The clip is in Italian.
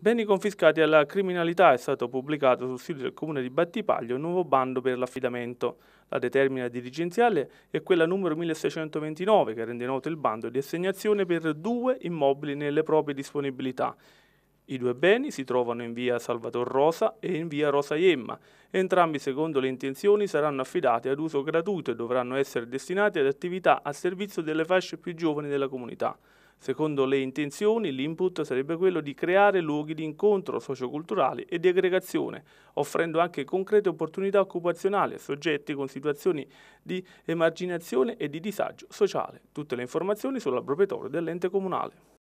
Beni confiscati alla criminalità è stato pubblicato sul sito del comune di Battipaglio un nuovo bando per l'affidamento. La determina dirigenziale è quella numero 1629 che rende noto il bando di assegnazione per due immobili nelle proprie disponibilità. I due beni si trovano in via Salvador Rosa e in via Rosa Iemma. Entrambi, secondo le intenzioni, saranno affidati ad uso gratuito e dovranno essere destinati ad attività a servizio delle fasce più giovani della comunità. Secondo le intenzioni, l'input sarebbe quello di creare luoghi di incontro socioculturale e di aggregazione, offrendo anche concrete opportunità occupazionali a soggetti con situazioni di emarginazione e di disagio sociale. Tutte le informazioni sono al proprietario dell'ente comunale.